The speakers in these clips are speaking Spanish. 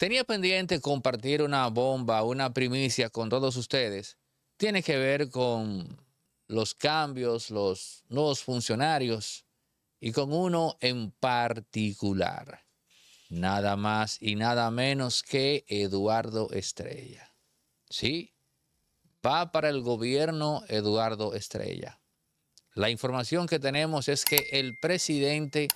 Tenía pendiente compartir una bomba, una primicia con todos ustedes. Tiene que ver con los cambios, los nuevos funcionarios y con uno en particular. Nada más y nada menos que Eduardo Estrella. Sí, va para el gobierno Eduardo Estrella. La información que tenemos es que el presidente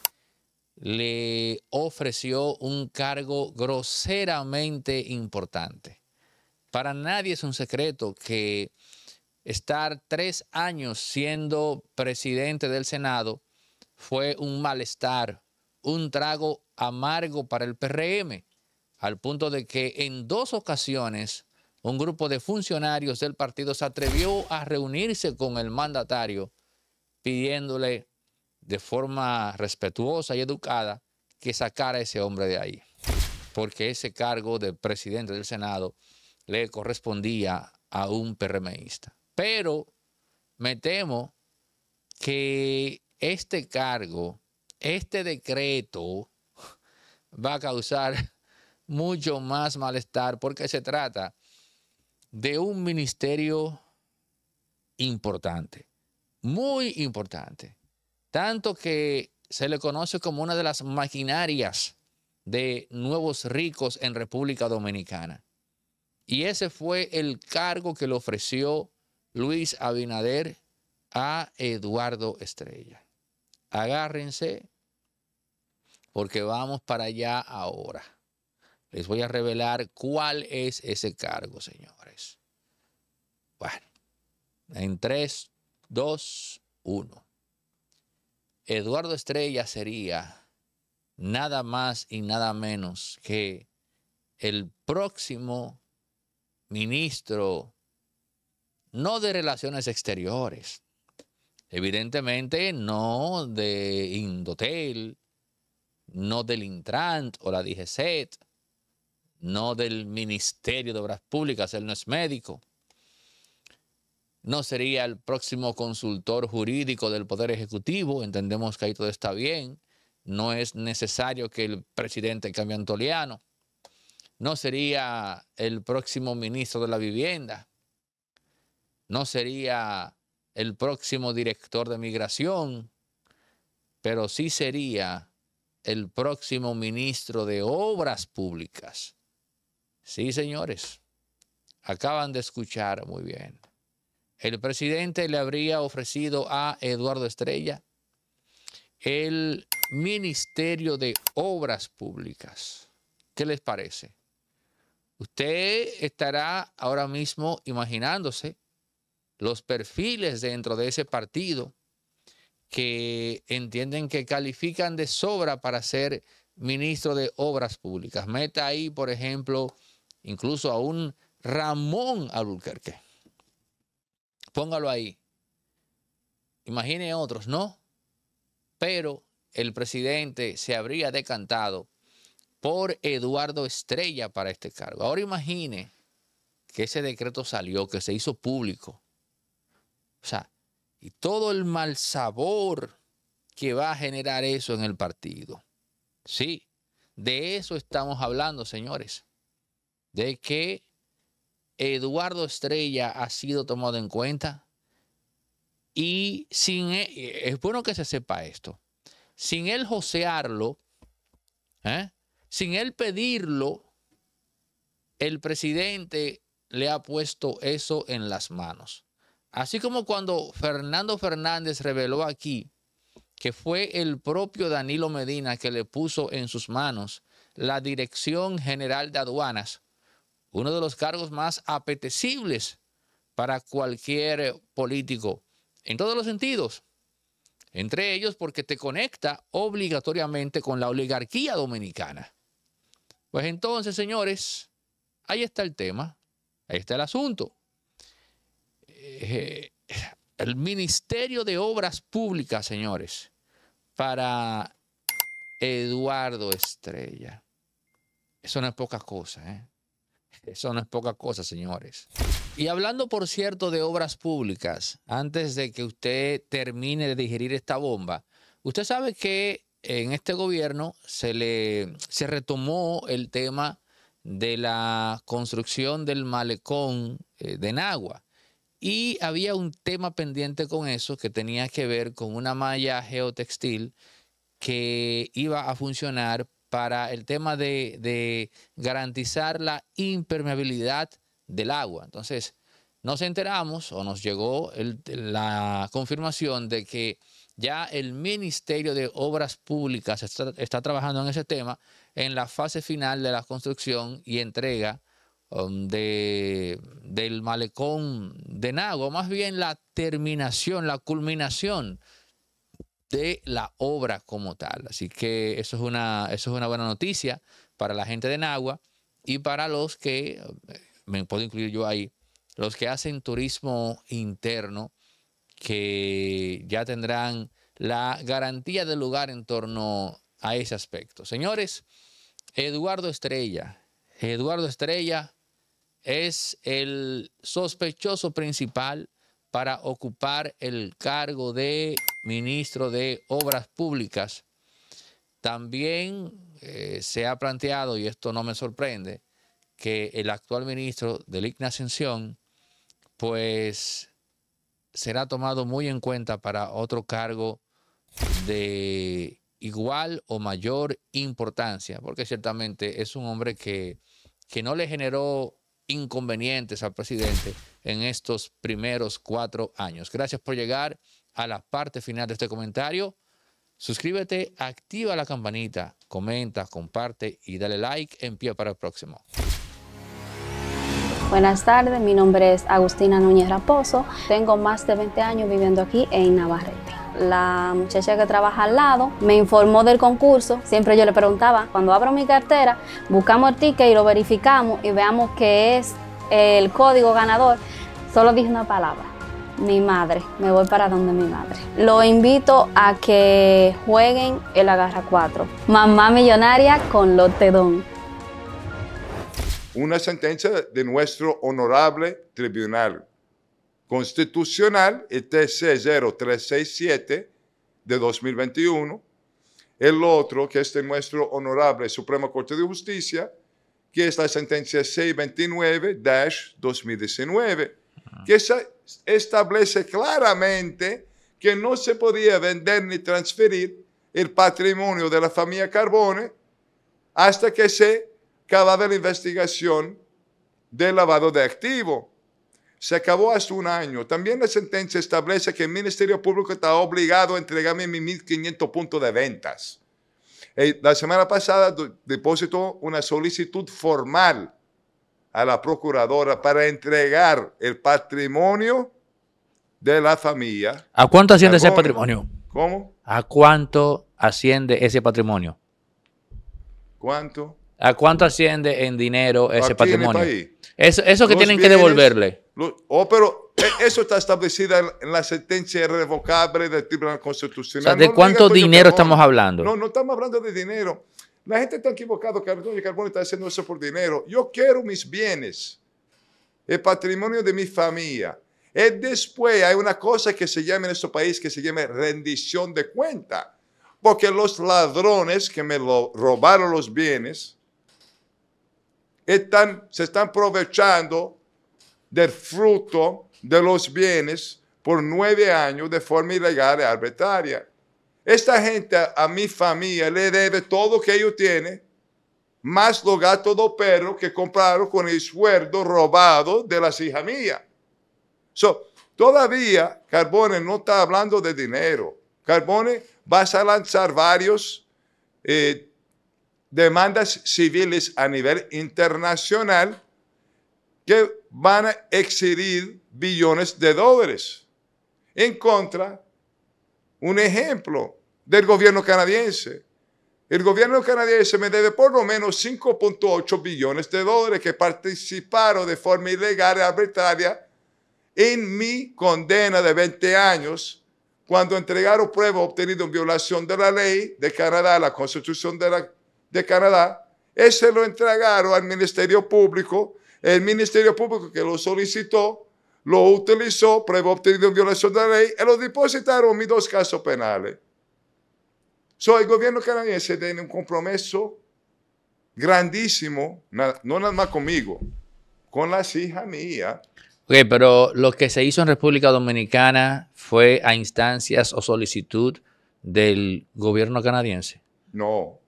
le ofreció un cargo groseramente importante. Para nadie es un secreto que estar tres años siendo presidente del Senado fue un malestar, un trago amargo para el PRM, al punto de que en dos ocasiones un grupo de funcionarios del partido se atrevió a reunirse con el mandatario pidiéndole de forma respetuosa y educada que sacara a ese hombre de ahí, porque ese cargo de presidente del Senado le correspondía a un PRMista. Pero me temo que este cargo, este decreto, va a causar mucho más malestar porque se trata de un ministerio importante, muy importante, tanto que se le conoce como una de las maquinarias de nuevos ricos en República Dominicana. Y ese fue el cargo que le ofreció Luis Abinader a Eduardo Estrella. Agárrense porque vamos para allá ahora. Les voy a revelar cuál es ese cargo, señores. Bueno, en 3, 2, 1. Eduardo Estrella sería nada más y nada menos que el próximo ministro, no de Relaciones Exteriores, evidentemente no de Indotel, no del Intrant o la DGCET, no del Ministerio de Obras Públicas, él no es médico no sería el próximo consultor jurídico del Poder Ejecutivo, entendemos que ahí todo está bien, no es necesario que el presidente cambie Antoliano, no sería el próximo ministro de la vivienda, no sería el próximo director de migración, pero sí sería el próximo ministro de Obras Públicas. Sí, señores, acaban de escuchar muy bien. El presidente le habría ofrecido a Eduardo Estrella el Ministerio de Obras Públicas. ¿Qué les parece? Usted estará ahora mismo imaginándose los perfiles dentro de ese partido que entienden que califican de sobra para ser ministro de Obras Públicas. Meta ahí, por ejemplo, incluso a un Ramón Albuquerque. Póngalo ahí. Imaginen otros, ¿no? Pero el presidente se habría decantado por Eduardo Estrella para este cargo. Ahora imagine que ese decreto salió, que se hizo público. O sea, y todo el mal sabor que va a generar eso en el partido. Sí, de eso estamos hablando, señores. De que Eduardo Estrella ha sido tomado en cuenta. Y sin e, es bueno que se sepa esto. Sin él josearlo, ¿eh? sin él pedirlo, el presidente le ha puesto eso en las manos. Así como cuando Fernando Fernández reveló aquí que fue el propio Danilo Medina que le puso en sus manos la Dirección General de Aduanas uno de los cargos más apetecibles para cualquier político, en todos los sentidos, entre ellos porque te conecta obligatoriamente con la oligarquía dominicana. Pues entonces, señores, ahí está el tema, ahí está el asunto. Eh, el Ministerio de Obras Públicas, señores, para Eduardo Estrella. Eso no es poca cosa, ¿eh? Eso no es poca cosa, señores. Y hablando, por cierto, de obras públicas, antes de que usted termine de digerir esta bomba, usted sabe que en este gobierno se le se retomó el tema de la construcción del malecón eh, de Nagua. Y había un tema pendiente con eso que tenía que ver con una malla geotextil que iba a funcionar para el tema de, garantizar la impermeabilidad del agua. Entonces, nos enteramos o nos llegó la confirmación de que ya el Ministerio de Obras Públicas está, trabajando en ese tema en la fase final de la construcción y entrega um, del malecón de Nago, más bien la terminación, la culminación de la obra como tal. Así que eso es una, eso es una buena noticia para la gente de Nagua y para los que, eh, me puedo incluir yo ahí, los que hacen turismo interno, que ya tendrán la garantía del lugar en torno a ese aspecto. Señores, Eduardo Estrella, Eduardo Estrella es el sospechoso principal para ocupar el cargo de ministro de Obras Públicas. También eh, se ha planteado, y esto no me sorprende, que el actual ministro de ligna Ascensión, pues será tomado muy en cuenta para otro cargo de igual o mayor importancia, porque ciertamente es un hombre que, que no le generó inconvenientes al presidente en estos primeros cuatro años. Gracias por llegar a la parte final de este comentario. Suscríbete, activa la campanita, comenta, comparte y dale like en pie para el próximo. Buenas tardes, mi nombre es Agustina Núñez Raposo, tengo más de 20 años viviendo aquí en Navarre la muchacha que trabaja al lado me informó del concurso. Siempre yo le preguntaba, cuando abro mi cartera, buscamos el ticket y lo verificamos y veamos qué es el código ganador. Solo dije una palabra, mi madre, me voy para donde mi madre. Lo invito a que jueguen el Agarra 4, Mamá Millonaria con Lotedón. Una sentencia de nuestro honorable tribunal constitucional, el TC0367 de 2021, el otro, que es de nuestro honorable Suprema Corte de Justicia, que es la sentencia 629-2019, que establece claramente que no se podía vender ni transferir el patrimonio de la familia Carbone hasta que se acabara la investigación del lavado de activo. Se acabó hace un año. También la sentencia establece que el Ministerio Público está obligado a entregarme mis 1.500 puntos de ventas. Eh, la semana pasada depositó una solicitud formal a la procuradora para entregar el patrimonio de la familia. ¿A cuánto asciende ese patrimonio? ¿Cómo? ¿A cuánto asciende ese patrimonio? ¿Cuánto? ¿A cuánto asciende en dinero ese patrimonio? Eso, eso que tienen que devolverle. Oh, pero eh, eso está establecido en la sentencia irrevocable del Tribunal Constitucional. ¿De cuánto dinero estamos hablando? No, no estamos hablando de dinero. La gente está equivocada que Antonio carbón está haciendo eso por dinero. Yo quiero mis bienes, el patrimonio de mi familia. Y eh, después hay una cosa que se llama en este país, que se llama rendición de cuenta. Porque los ladrones que me robaron los bienes están, se están aprovechando del fruto de los bienes por nueve años de forma ilegal y arbitraria. Esta gente a mi familia le debe todo lo que ellos tienen, más los gatos los perros que compraron con el sueldo robado de las hijas mías. So, todavía Carbone no está hablando de dinero. Carbone va a lanzar varios eh, demandas civiles a nivel internacional que van a excedir billones de dólares. En contra, un ejemplo del gobierno canadiense. El gobierno canadiense me debe por lo menos 5.8 billones de dólares que participaron de forma ilegal y arbitraria en mi condena de 20 años cuando entregaron pruebas obtenidas en violación de la ley de Canadá, la constitución de, la, de Canadá. Ese lo entregaron al Ministerio Público el Ministerio Público que lo solicitó lo utilizó, previo obtenido en violación de la ley, y lo depositaron en dos casos penales. Soy el gobierno canadiense tiene un compromiso grandísimo, no nada más conmigo, con las hijas mías. Ok, pero lo que se hizo en República Dominicana fue a instancias o solicitud del gobierno canadiense. No,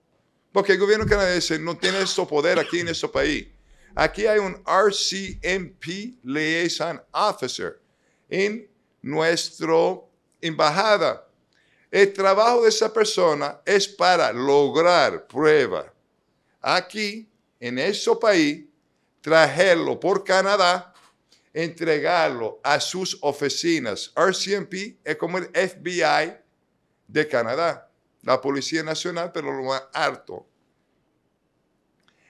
porque el gobierno canadiense no tiene su poder aquí en este país. Aquí hay un RCMP Liaison Officer en nuestra embajada. El trabajo de esa persona es para lograr prueba. Aquí, en ese país, traerlo por Canadá, entregarlo a sus oficinas. RCMP es como el FBI de Canadá, la Policía Nacional, pero lo más alto.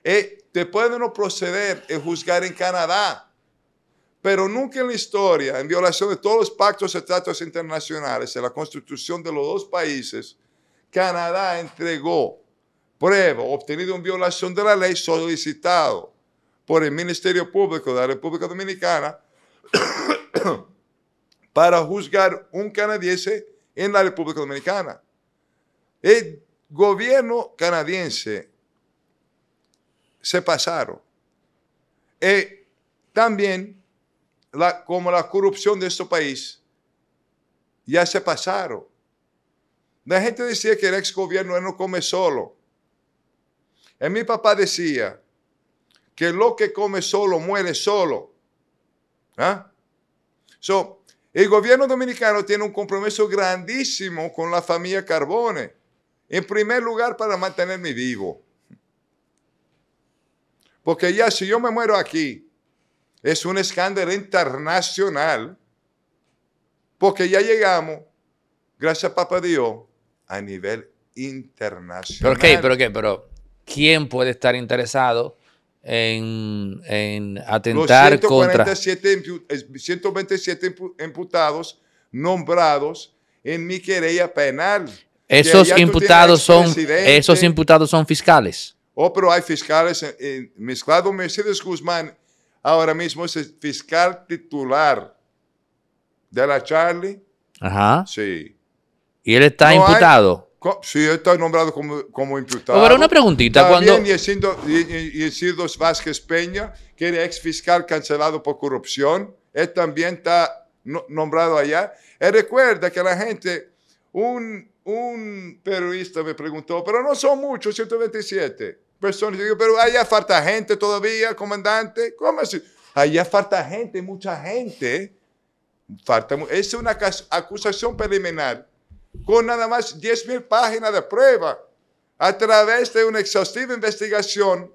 Eh, te pueden no proceder a juzgar en Canadá, pero nunca en la historia, en violación de todos los pactos y tratados internacionales, de la constitución de los dos países, Canadá entregó prueba obtenido en violación de la ley solicitado por el Ministerio Público de la República Dominicana para juzgar un canadiense en la República Dominicana. El gobierno canadiense se pasaron. Y eh, también, como la corrupción de este país, ya se pasaron. La gente decía que el ex gobierno no come solo. Y eh, mi papá decía que lo que come solo muere solo. ¿Ah? el gobierno dominicano tiene un compromiso grandísimo con la familia Carbone. En primer lugar, para mantenerme vivo. Porque ya si yo me muero aquí, es un escándalo internacional, porque ya llegamos, gracias a Papá Dios, a nivel internacional. ¿Pero qué? ¿Pero qué? ¿Pero quién puede estar interesado en, en atentar Los 127 imputados nombrados en mi querella penal. Esos imputados, son, esos imputados son fiscales. O oh, pero hay fiscales mezclados. Mercedes Guzmán ahora mismo es fiscal titular de la Charlie. Ajá. Sí. Y él está imputado. Sí, sí, está nombrado como, como imputado. Ahora oh, una preguntita. También cuando... Vázquez Peña, que era ex fiscal cancelado por corrupción, él también está nombrado allá. Y eh, recuerda que la gente, un, un periodista me preguntó, pero no son muchos, 127 pero allá falta gente todavía, comandante. ¿Cómo así? Allá falta gente, mucha gente. es una acusación preliminar con nada más 10.000 páginas de prueba a través de una exhaustiva investigación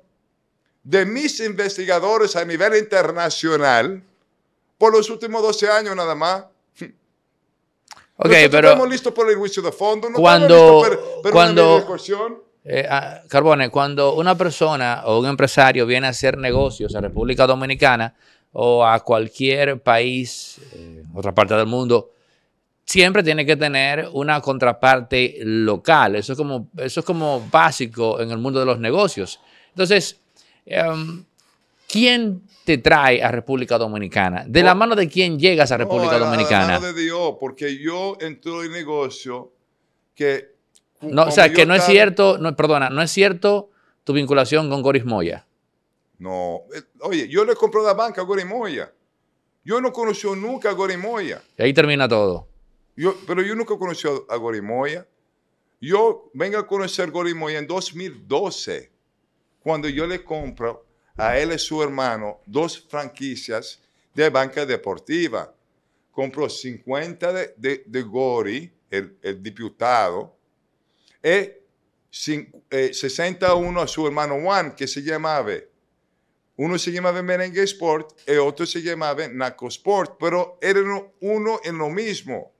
de mis investigadores a nivel internacional por los últimos 12 años nada más. pero... Estamos listos por el juicio de fondo, no cuando, eh, ah, Carbone, cuando una persona o un empresario viene a hacer negocios a República Dominicana o a cualquier país, eh, otra parte del mundo, siempre tiene que tener una contraparte local. Eso es como, eso es como básico en el mundo de los negocios. Entonces, em, ¿quién te trae a República Dominicana? ¿De la oh. mano de quién llegas a República Dominicana? De la de Dios, porque yo entro en negocio que no, o sea, que no es cierto, no, perdona, no es cierto tu vinculación con Goris Moya. No, eh, oye, yo le compré la banca a Goris Moya. Yo no conocí nunca a Goris Moya. Y ahí termina todo. Yo, pero yo nunca conocí a Goris Moya. Yo vengo a conocer Goris Moya en 2012, cuando yo le compro a él y su hermano dos franquicias de banca deportiva. Compró 50 de, de, Gori, el, el diputado, y 61 eh, a su hermano Juan, que se llamaba. Uno se llamaba Merengue Sport y otro se llamaba Naco Sport, pero eran uno en lo mismo.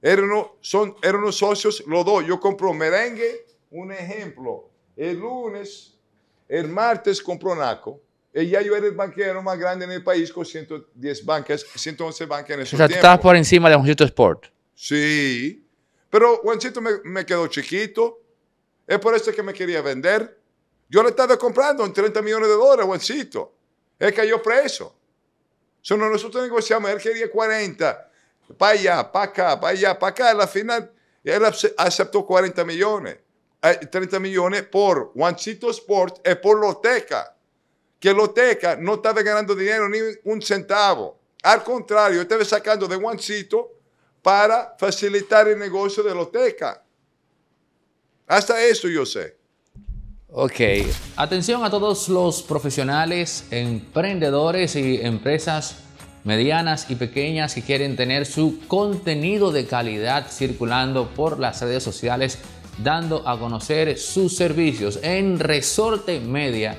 Eran, son, eran socios los dos. Yo compro merengue, un ejemplo. El lunes, el martes compro Naco. Y eh, ya yo era el banquero más grande en el país con 110 bancas, 111 bancas en ese tiempo. O sea, estabas por encima de Mojito Sport. Sí. Pero Juancito me, quedó chiquito. Es por eso que me quería vender. Yo le estaba comprando en 30 millones de dólares, Juancito. Él cayó preso. nosotros negociamos, él quería 40. Para allá, para acá, para allá, para acá. Al final, él aceptó 40 millones. 30 eh, millones por Juancito Sport y por Loteca. Que Loteca no estaba ganando dinero ni un centavo. Al contrario, estaba sacando de Juancito para facilitar el negocio de Loteca. Hasta eso yo sé. Ok. Atención a todos los profesionales, emprendedores y empresas medianas y pequeñas que quieren tener su contenido de calidad circulando por las redes sociales, dando a conocer sus servicios en Resorte Media